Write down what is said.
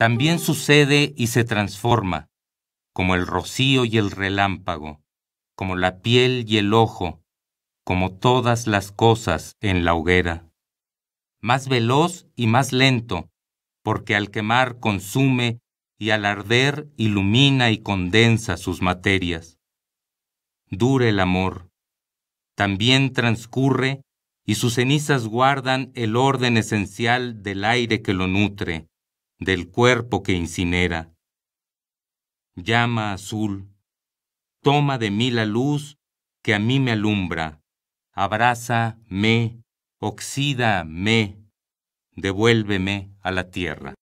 también sucede y se transforma, como el rocío y el relámpago, como la piel y el ojo, como todas las cosas en la hoguera. Más veloz y más lento, porque al quemar consume y al arder ilumina y condensa sus materias. Dura el amor. También transcurre y sus cenizas guardan el orden esencial del aire que lo nutre, del cuerpo que incinera. Llama azul, toma de mí la luz que a mí me alumbra, abraza, me, oxida, me, devuélveme a la tierra.